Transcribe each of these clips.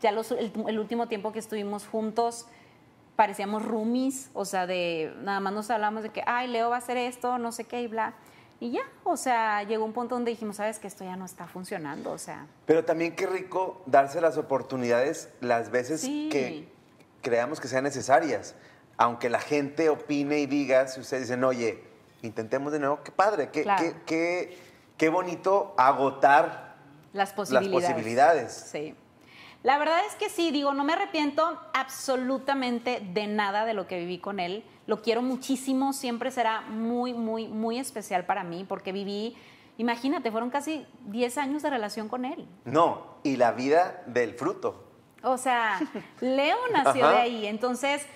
ya los, el, último tiempo que estuvimos juntos parecíamos roomies, o sea, de nada más nos hablamos de que, ay, Leo va a hacer esto, no sé qué, y bla. Y ya, o sea, llegó un punto donde dijimos, sabes que esto ya no está funcionando, o sea. Pero también qué rico darse las oportunidades las veces que creamos que sean necesarias. Aunque la gente opine y diga, si ustedes dicen, oye, intentemos de nuevo, qué padre, qué, qué, bonito agotar las posibilidades. Las posibilidades. Sí. La verdad es que sí, digo, no me arrepiento absolutamente de nada de lo que viví con él. Lo quiero muchísimo, siempre será muy, muy, muy especial para mí porque viví, imagínate, fueron casi 10 años de relación con él. No, y la vida del fruto. O sea, Leo nació de ahí, entonces...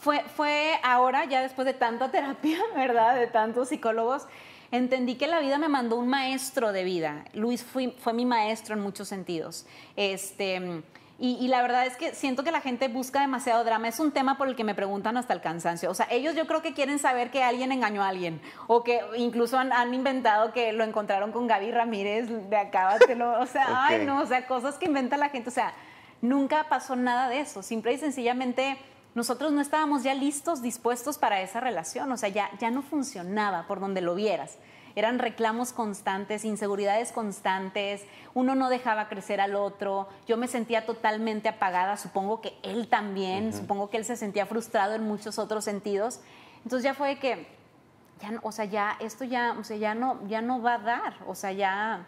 Fue, fue ahora, ya después de tanta terapia, ¿verdad? De tantos psicólogos, Entendí que la vida me mandó un maestro de vida. Luis fue mi maestro en muchos sentidos. Este. Y, la verdad es que siento que la gente busca demasiado drama. Es un tema por el que me preguntan hasta el cansancio. O sea, ellos yo creo que quieren saber que alguien engañó a alguien. O que incluso han, inventado que lo encontraron con Gaby Ramírez de acá. O sea, ay no, o sea, cosas que inventa la gente. O sea, nunca pasó nada de eso. Simple y sencillamente nosotros no estábamos ya listos, dispuestos para esa relación, o sea, ya, ya no funcionaba por donde lo vieras. Eran reclamos constantes, inseguridades constantes, uno no dejaba crecer al otro, yo me sentía totalmente apagada, supongo que él también, supongo que él se sentía frustrado en muchos otros sentidos. Entonces ya fue que, ya, o sea, ya esto ya, o sea, ya, no, ya no va a dar, o sea, ya,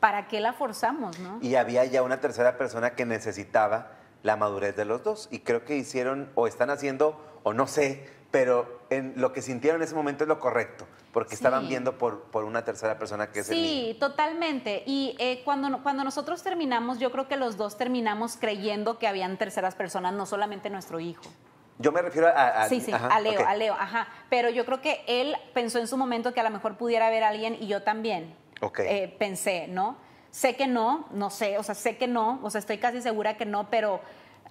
¿para qué la forzamos? No? Y había ya una tercera persona que necesitaba la madurez de los dos. Y creo que hicieron o están haciendo, o no sé, pero en lo que sintieron en ese momento es lo correcto, porque estaban viendo por, por, una tercera persona que es Sí, totalmente. Y eh, cuando, cuando nosotros terminamos, yo creo que los dos terminamos creyendo que habían terceras personas, no solamente nuestro hijo. Yo me refiero a... Leo, a Leo, ajá. Pero yo creo que él pensó en su momento que a lo mejor pudiera haber alguien y yo también eh, pensé, ¿no? Sé que no, no sé, o sea, sé que no, o sea, estoy casi segura que no, pero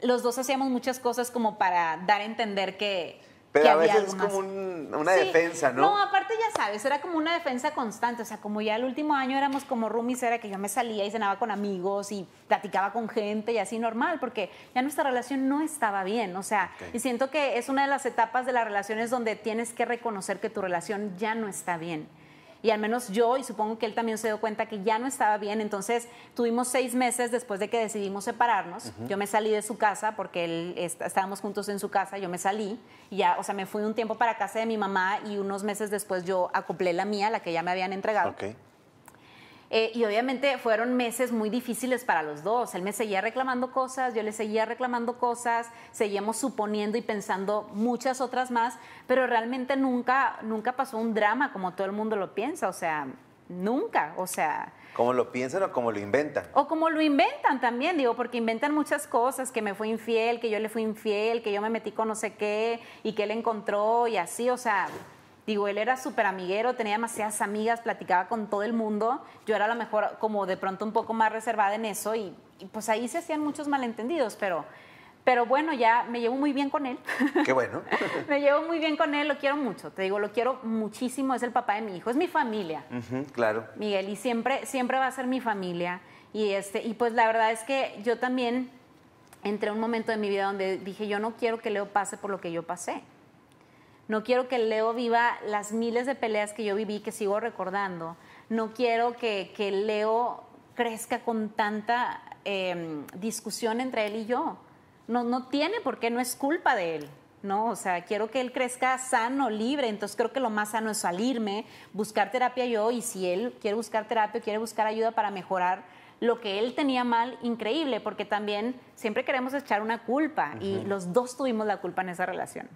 los dos hacíamos muchas cosas como para dar a entender que... Pero a veces es como una defensa, ¿no? No, aparte ya sabes, era como una defensa constante, o sea, como ya el último año éramos como roomies, era que yo me salía y cenaba con amigos y platicaba con gente y así normal, porque ya nuestra relación no estaba bien, o sea, y siento que es una de las etapas de las relaciones donde tienes que reconocer que tu relación ya no está bien y al menos yo y supongo que él también se dio cuenta que ya no estaba bien. Entonces tuvimos seis meses después de que decidimos separarnos. Yo me salí de su casa porque él estábamos juntos en su casa, yo me salí y ya, o sea, me fui un tiempo para casa de mi mamá y unos meses después yo acoplé la mía, la que ya me habían entregado. Eh, y obviamente fueron meses muy difíciles para los dos. Él me seguía reclamando cosas, yo le seguía reclamando cosas, seguíamos suponiendo y pensando muchas otras más, pero realmente nunca, nunca pasó un drama como todo el mundo lo piensa, o sea, nunca, o sea... Como lo piensan o como lo inventan. O como lo inventan también, digo, porque inventan muchas cosas, que me fue infiel, que yo le fui infiel, que yo me metí con no sé qué y que él encontró y así, o sea, Digo, él era súper amiguero, tenía demasiadas amigas, platicaba con todo el mundo. Yo era a lo mejor como de pronto un poco más reservada en eso y, pues ahí se hacían muchos malentendidos, pero pero bueno, ya me llevo muy bien con él. Qué bueno. me llevo muy bien con él, lo quiero mucho, te digo, lo quiero muchísimo, es el papá de mi hijo, es mi familia. claro. Miguel, y siempre, siempre va a ser mi familia. Y, este, y pues la verdad es que yo también entré a un momento de mi vida donde dije, yo no quiero que Leo pase por lo que yo pasé. No quiero que Leo viva las miles de peleas que yo viví, que sigo recordando. No quiero que, Leo crezca con tanta em, discusión entre él y yo. No, tiene por qué, no es culpa de él. ¿no? O sea, quiero que él crezca sano, libre, entonces creo que lo más sano es salirme, buscar terapia yo y si él quiere buscar terapia, quiere buscar ayuda para mejorar lo que él tenía mal, increíble, porque también siempre queremos echar una culpa y los dos tuvimos la culpa en esa relación.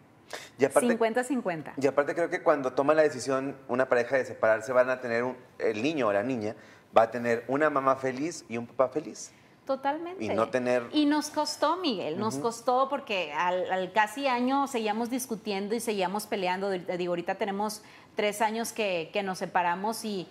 Y aparte, 50-50. Y aparte creo que cuando toma la decisión una pareja de separarse van a tener el niño o la niña va a tener una mamá feliz y un papá feliz. Totalmente. Y no tener... Y nos costó, Miguel, nos costó porque al, casi año seguíamos discutiendo y seguíamos peleando. Digo, ahorita tenemos tres años que nos separamos y...